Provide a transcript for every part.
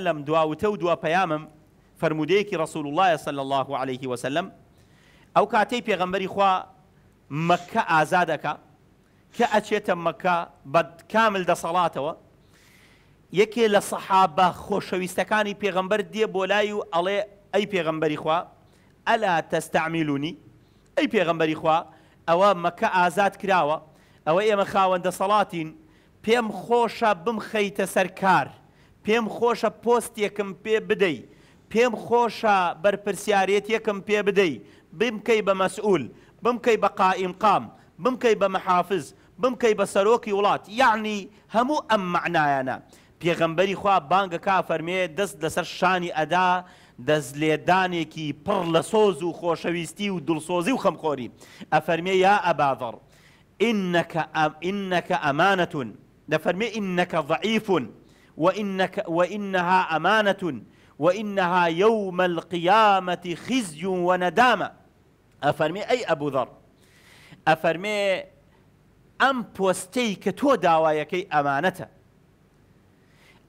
وسلم دواوتە وتو دوا بيامم فرموديك رسول الله صلى الله عليه وسلم ئەو کاتەی پێغەمبەری خوا مكة آزادك دەکا کە ئەچێتە مەکە بە کامل دەسەڵاتەوە يكي لصحابة خوش ويستكاني پێغەمبەر دێ بۆ لای و ئەڵێ ئەی پێغەمبەری خوا ئەلا تەستعمیلونی ئەی پێغەمبەری خوا او مكة آزاد كراوة او اي خاوەندە سەڵاتین پێم خۆشە بم خەیتە سەر کار. پێم خۆشە پۆستێکم پێ بدەی پێم خۆشە بەرپسیارەتێکم پێ بدەی بمکەی بە مەسئول بمکەی بە قائیمقام بمکەی بە مەحافظ بمکەی بە سەرۆکی وڵات یعنی هەموو ئەم معنایانە پێغەمبەری خوا بانگە کا فەرمێ دەست لەسەر شانی ئەدا دەست لێدانێکی پڕ لە سۆز و خۆشەویستی و دڵسۆزی و خەمخۆری ئەفەرمێ یا ئەباذڕ إنك أمانة دفرمي إنك ضعيف وإنك وإنها أمانة وإنها يوم القيامة خزي وندامة أفرمي أي أبو ذر أفرمي أم بوستيك تو داوايك أمانة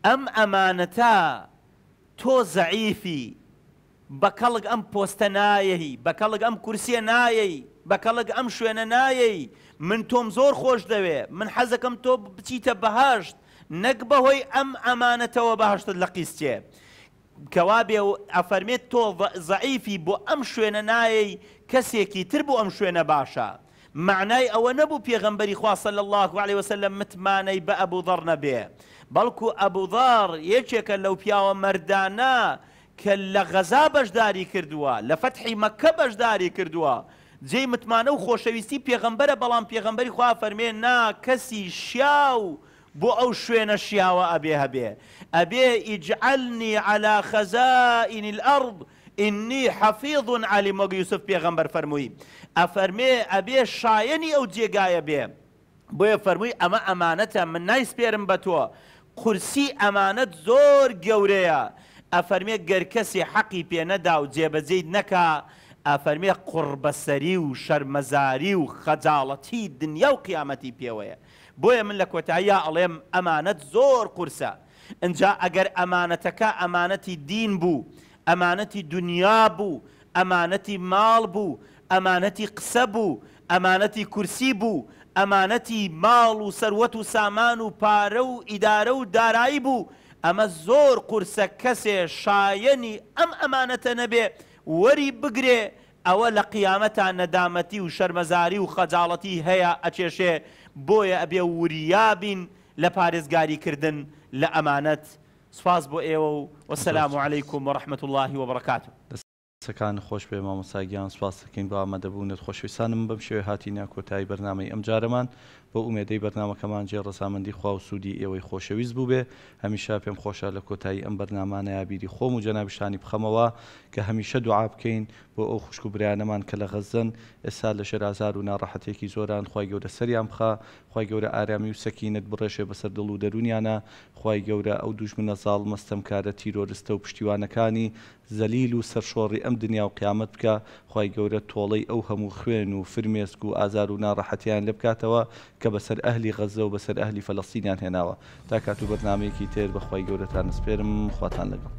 أم أمانة تو زعيفي بكالغ أم بوست نايهي بكالغ أم كرسي نايهي بكالغ أم شوين نايهي من توم زور خوش دەوێ من حزكم تو بتيت بهاشت نەک بەهۆی ئەم ئەمانەتەوە بەهشتت لە قیستێ. کەوا بێ و ئەفەرمێت تۆ زعیفی بۆ ئەم شوێنە نایەی کەسێکی تر بۆ ئەم شوێنە باشە. معنای ئەوە نەبوو پێغمبەری خواصل الله عليه وسلم متمانەی بە ئەبووذڕ نەبێ. بەڵکو ئەبووذار یەکێکە لەو پیاوە مردانە کە لە غەزا بەشداری کردووە لە فەتحی مەکە بەشداری کردووە. جێ متمانە و خۆشەویستی پێغمبەرە بەڵام پێغمبەری خوا فەرمێن نا کەسی شیا و بۆ ئەو شوێنە شیاوە ئەبێ هەبێ ئەبێ ئیجعلنی على خەزائین الأرض إني حەفیظ علیمەگ یوسف پێغەمبەر فەرمووی ئەفەرمێ ئەبێ شایەنی ئەو جێگایە بێ بۆیە فەرمووی ئەمە ئەمانەتە من نایسپێرم بە تۆ قورسی ئەمانەت زۆر گەورەیە ئەفەرمێ گەرکەسی حەقی پێنەدا و جێبەجێیت نەکا ئەفەرمێ قڕبەسەری و شەرمەزاری و خەجاڵەتی دنیا و قیامەتی پێوەیە بۆیە من لە کۆتاییە ئەڵێم ئەمانەت زۆر قورسە ئەجا ئەگەر ئەمانەتەکە ئەمانەتی دین بوو ئەمانەتی دنیا بوو ئەمانەتی ماڵ بوو ئەمانەتی قسە بوو ئەمانەتی کورسی بوو ئەمانەتی ماڵ و سەروەت و سامان و پارە و ئیدارە و دارایی بوو ئەمە زۆر قورسە کەسێ شایەنی ئەم ئەمانەتە نەبێ وەری بگرێ ئەوە لە قیامەتان نەدامەتی و شەرمەزاری و خەجاڵەتی هەیە ئەچێشێ بۆیە ئەبێ وریابین لە پارێزگاریکردن لە ئەمانەت سواز بۆ ئێوە و وەسلام و عليهیکم و ڕحمت اللهی و بڕکات سەکان خۆش پێ مامۆساگیان سواسەکەین بۆ ئامادەبوونێت خۆشویسانم بەم شوێ هاتی ناکۆتایی بەرنامەی ئەم جارەمان بە ئومێدەی بەرنمەکەمان جێ ڕسامەندی خوا و سوودی ئێوەی خۆشەویست بوو بێ هەمیشا پێم خۆشە لە کۆتایی ئەم بەرنمانە یابیری خۆم و جەنابشانی بخەمەوە کە هەمیشە دوعا بکەین بۆ ئەو خوشک و برایانەمان کە لە غەزن ئێستا لە شێرازار و ناڕەحەتێکی زۆران خی گەورە سەریان بخە خی گەورە ئارامی و سەکینت بڕێشێ بەسەر دڵ و دەرونیانە خی گەورە ئەو دوژمنە زاڵ مەستم کارە تیرۆرستە و پشتیوانەکانی زەلیل و سەرشۆڕی ئەم دنیا و قیامەت بکە خی گەورە تۆڵەی ئەو هەموو خوێن و فرمێسک و ئازار و ناڕەحەتیان لە بکاتەوە کە بەسەر ئەهلی غەزە و بەسەر ئەهلی فەلەستینیان هێناوە تا کاتوو بەرنمەیەکی تێر بەخوای گەورەتان نسپێرم خواتان لەگەڵ.